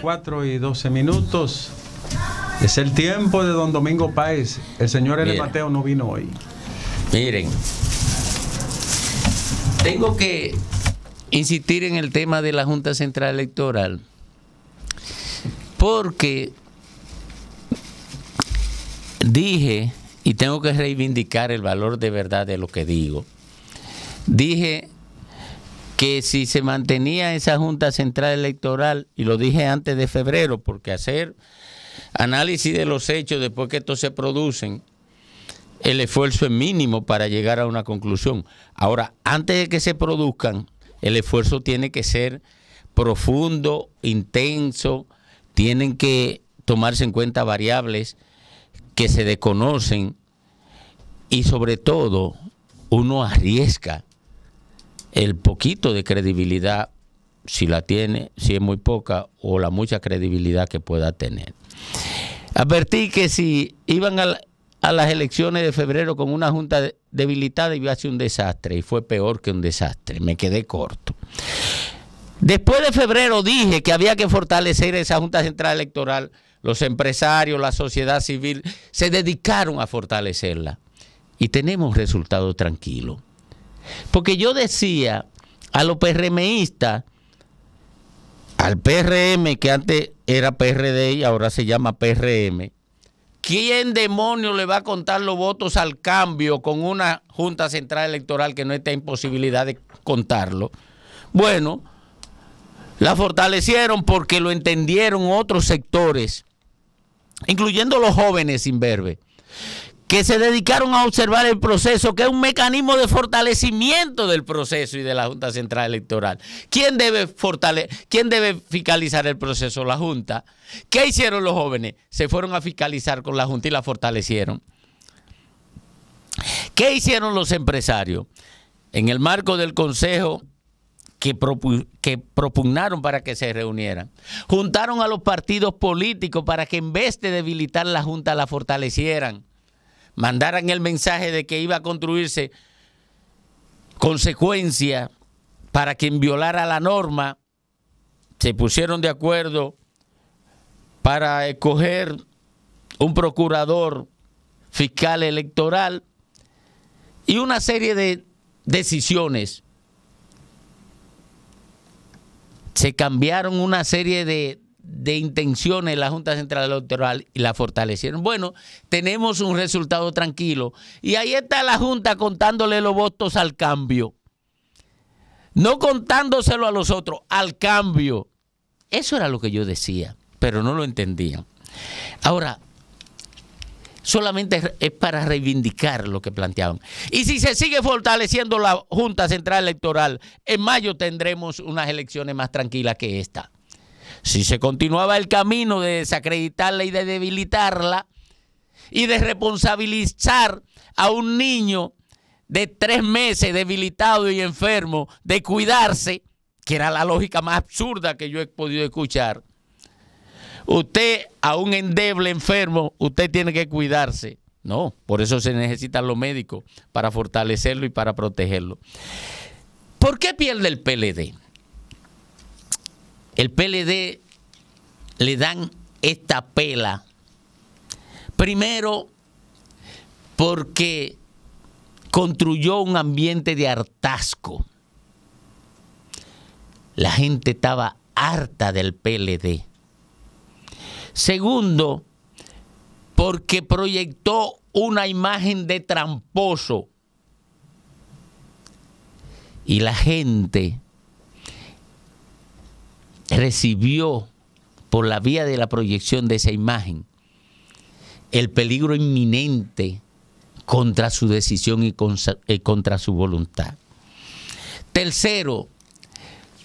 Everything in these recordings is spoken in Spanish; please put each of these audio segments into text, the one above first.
4 y 12 minutos. Es el tiempo de don Domingo Páez. El señor L. Mateo no vino hoy. Miren, tengo que insistir en el tema de la Junta Central Electoral. Porque dije, y tengo que reivindicar el valor de verdad de lo que digo, dije que si se mantenía esa Junta Central Electoral, y lo dije antes de febrero, porque hacer análisis de los hechos después que estos se producen, el esfuerzo es mínimo para llegar a una conclusión. Ahora, antes de que se produzcan, el esfuerzo tiene que ser profundo, intenso, tienen que tomarse en cuenta variables que se desconocen y sobre todo uno arriesga el poquito de credibilidad, si la tiene, si es muy poca, o la mucha credibilidad que pueda tener. Advertí que si iban a, las elecciones de febrero con una junta debilitada iba a ser un desastre, y fue peor que un desastre, me quedé corto. Después de febrero dije que había que fortalecer esa Junta Central Electoral. Los empresarios, la sociedad civil se dedicaron a fortalecerla. Y tenemos resultados tranquilos. Porque yo decía a los PRMistas, al PRM que antes era PRD y ahora se llama PRM, ¿quién demonio le va a contar los votos al cambio con una Junta Central Electoral que no está en posibilidad de contarlo? Bueno, la fortalecieron porque lo entendieron otros sectores, incluyendo los jóvenes sin verbe que se dedicaron a observar el proceso, que es un mecanismo de fortalecimiento del proceso y de la Junta Central Electoral. ¿Quién debe, ¿Quién debe fiscalizar el proceso? La Junta. ¿Qué hicieron los jóvenes? Se fueron a fiscalizar con la Junta y la fortalecieron. ¿Qué hicieron los empresarios? En el marco del Consejo que, propugnaron para que se reunieran. Juntaron a los partidos políticos para que en vez de debilitar la Junta la fortalecieran mandaran el mensaje de que iba a construirse consecuencia para quien violara la norma, se pusieron de acuerdo para escoger un procurador fiscal electoral y una serie de decisiones. Se cambiaron una serie de, de intenciones la Junta Central Electoral y la fortalecieron. Bueno, tenemos un resultado tranquilo. Y ahí está la Junta contándole los votos al cambio. No contándoselo a los otros, al cambio. Eso era lo que yo decía, pero no lo entendían. Ahora, solamente es para reivindicar lo que planteaban. Y si se sigue fortaleciendo la Junta Central Electoral, en mayo tendremos unas elecciones más tranquilas que esta. Si se continuaba el camino de desacreditarla y de debilitarla y de responsabilizar a un niño de tres meses debilitado y enfermo de cuidarse, que era la lógica más absurda que yo he podido escuchar, usted a un endeble enfermo, usted tiene que cuidarse. No, por eso se necesitan los médicos, para fortalecerlo y para protegerlo. ¿Por qué pierde el PLD? el PLD le dan esta pela. Primero, porque construyó un ambiente de hartazgo. La gente estaba harta del PLD. Segundo, porque proyectó una imagen de tramposo. Y la gente recibió por la vía de la proyección de esa imagen el peligro inminente contra su decisión y eh, contra, su voluntad. Tercero,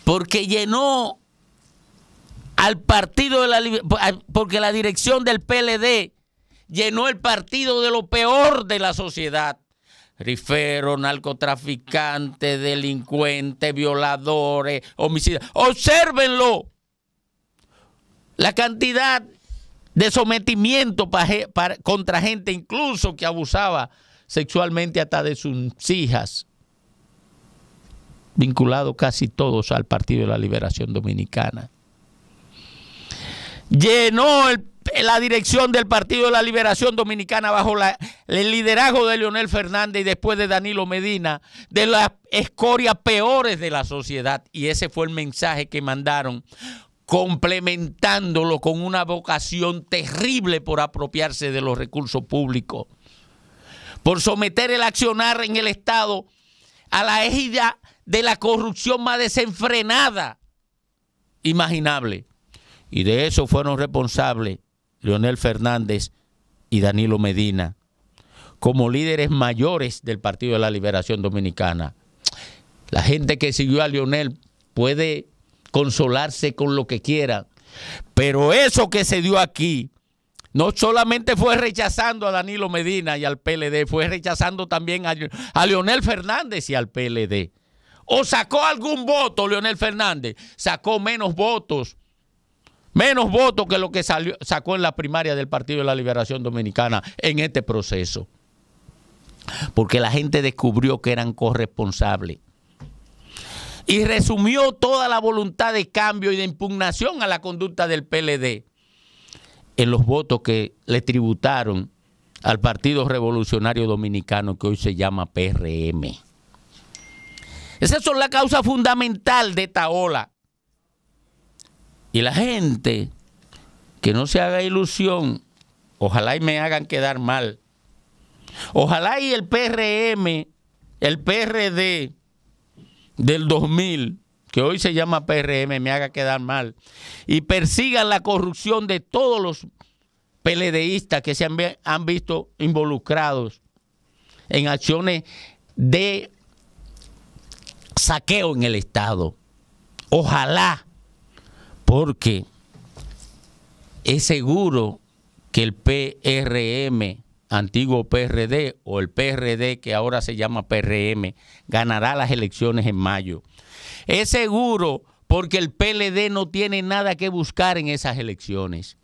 porque llenó al partido de la porque la dirección del PLD llenó el partido de lo peor de la sociedad. Rifero, narcotraficante, delincuente, violadores, homicidas. Obsérvenlo. La cantidad de sometimiento contra gente incluso que abusaba sexualmente hasta de sus hijas, Vinculado casi todos al Partido de la Liberación Dominicana. Llenó el la dirección del Partido de la Liberación Dominicana bajo el liderazgo de Leonel Fernández y después de Danilo Medina, de las escorias peores de la sociedad. Y ese fue el mensaje que mandaron complementándolo con una vocación terrible por apropiarse de los recursos públicos, por someter el accionar en el Estado a la égida de la corrupción más desenfrenada imaginable. Y de eso fueron responsables Leonel Fernández y Danilo Medina, como líderes mayores del Partido de la Liberación Dominicana. La gente que siguió a Leonel puede consolarse con lo que quiera, pero eso que se dio aquí no solamente fue rechazando a Danilo Medina y al PLD, fue rechazando también a, Leonel Fernández y al PLD. O sacó algún voto Leonel Fernández, sacó menos votos menos votos que lo que sacó en la primaria del Partido de la Liberación Dominicana en este proceso. Porque la gente descubrió que eran corresponsables. Y resumió toda la voluntad de cambio y de impugnación a la conducta del PLD en los votos que le tributaron al Partido Revolucionario Dominicano que hoy se llama PRM. Esas son la causa fundamental de esta ola y la gente, que no se haga ilusión, ojalá y me hagan quedar mal. Ojalá y el PRM, el PRD del 2000, que hoy se llama PRM, me haga quedar mal, y persigan la corrupción de todos los PLDistas que se han, han visto involucrados en acciones de saqueo en el Estado. Ojalá porque es seguro que el PRM, antiguo PRD, o el PRD que ahora se llama PRM, ganará las elecciones en mayo. Es seguro porque el PLD no tiene nada que buscar en esas elecciones.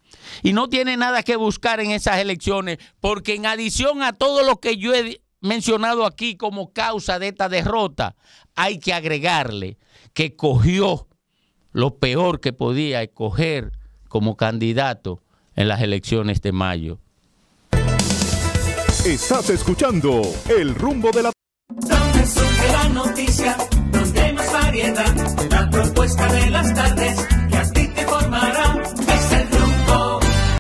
Y no tiene nada que buscar en esas elecciones porque en adición a todo lo que yo he mencionado aquí como causa de esta derrota, hay que agregarle que cogió lo peor que podía escoger como candidato en las elecciones de mayo. Estás escuchando el rumbo de la... noticia, variedad, la propuesta de las tardes